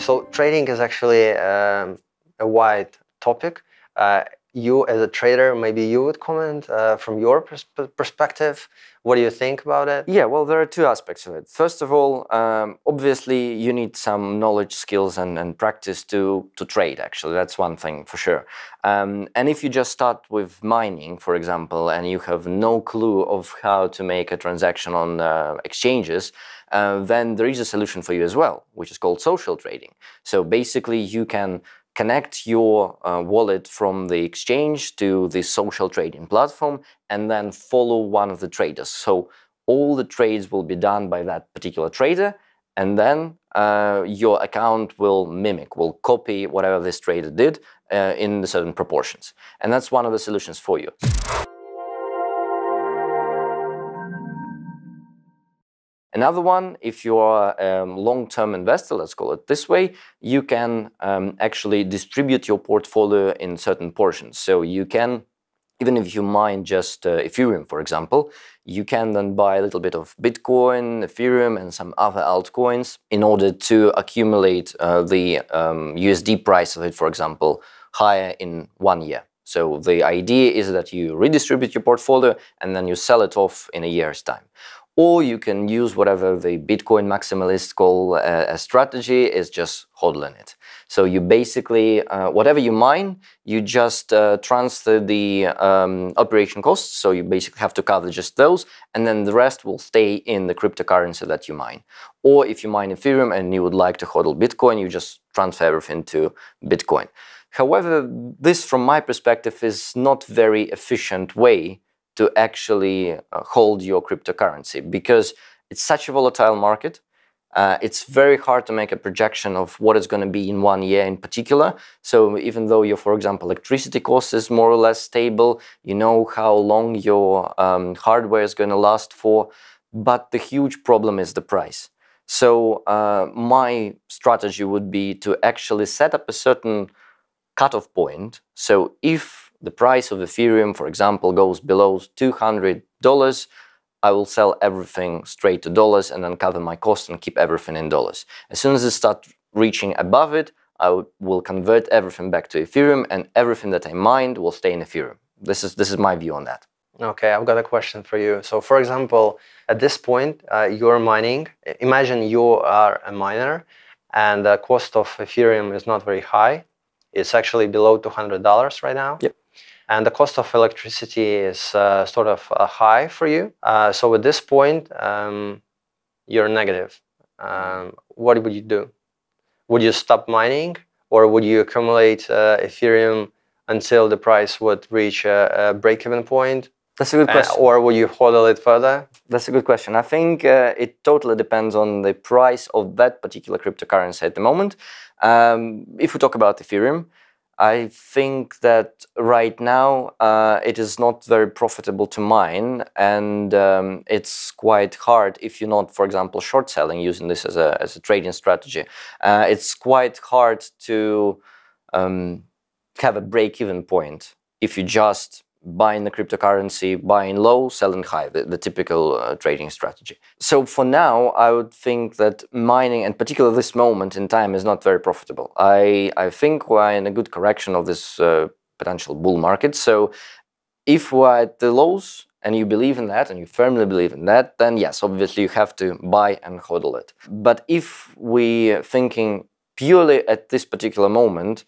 So trading is actually um, a wide topic. Uh, you as a trader, maybe you would comment uh, from your pers perspective. What do you think about it? Yeah, well, there are two aspects of it. First of all, um, obviously, you need some knowledge, skills, and, and practice to, to trade, actually. That's one thing for sure. Um, and if you just start with mining, for example, and you have no clue of how to make a transaction on uh, exchanges, uh, then there is a solution for you as well, which is called social trading. So basically, you can connect your uh, wallet from the exchange to the social trading platform and then follow one of the traders. So all the trades will be done by that particular trader and then uh, your account will mimic, will copy whatever this trader did uh, in certain proportions. And that's one of the solutions for you. Another one, if you are a um, long-term investor, let's call it this way, you can um, actually distribute your portfolio in certain portions. So you can, even if you mine just uh, Ethereum, for example, you can then buy a little bit of Bitcoin, Ethereum, and some other altcoins in order to accumulate uh, the um, USD price of it, for example, higher in one year. So the idea is that you redistribute your portfolio and then you sell it off in a year's time or you can use whatever the Bitcoin maximalists call a, uh, a strategy is just hodling it. So you basically, uh, whatever you mine, you just uh, transfer the um, operation costs. So you basically have to cover just those, and then the rest will stay in the cryptocurrency that you mine. Or if you mine Ethereum and you would like to hodl Bitcoin, you just transfer everything to Bitcoin. However, this, from my perspective, is not very efficient way to actually uh, hold your cryptocurrency because it's such a volatile market. Uh, it's very hard to make a projection of what it's going to be in one year in particular. So even though your, for example, electricity cost is more or less stable, you know how long your um, hardware is going to last for. But the huge problem is the price. So uh, my strategy would be to actually set up a certain cutoff point. So if the price of Ethereum, for example, goes below $200, I will sell everything straight to dollars and then cover my cost and keep everything in dollars. As soon as I start reaching above it, I will convert everything back to Ethereum and everything that I mined will stay in Ethereum. This is, this is my view on that. Okay, I've got a question for you. So, for example, at this point, uh, you're mining. Imagine you are a miner and the cost of Ethereum is not very high. It's actually below $200 right now. Yep and the cost of electricity is uh, sort of uh, high for you. Uh, so at this point, um, you're negative. Um, what would you do? Would you stop mining or would you accumulate uh, Ethereum until the price would reach a, a break-even point? That's a good question. Uh, or will you hodl it further? That's a good question. I think uh, it totally depends on the price of that particular cryptocurrency at the moment. Um, if we talk about Ethereum, I think that right now uh, it is not very profitable to mine, and um, it's quite hard if you're not, for example, short selling, using this as a, as a trading strategy. Uh, it's quite hard to um, have a break even point if you just buying the cryptocurrency, buying low, selling high, the, the typical uh, trading strategy. So for now, I would think that mining, and particularly this moment in time, is not very profitable. I, I think we're in a good correction of this uh, potential bull market. So if we're at the lows and you believe in that and you firmly believe in that, then yes, obviously you have to buy and hodl it. But if we're thinking purely at this particular moment,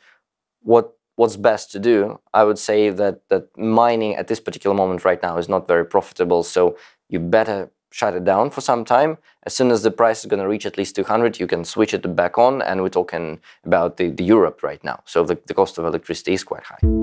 what what's best to do, I would say that that mining at this particular moment right now is not very profitable. So you better shut it down for some time. As soon as the price is going to reach at least 200, you can switch it back on. And we're talking about the, the Europe right now. So the, the cost of electricity is quite high.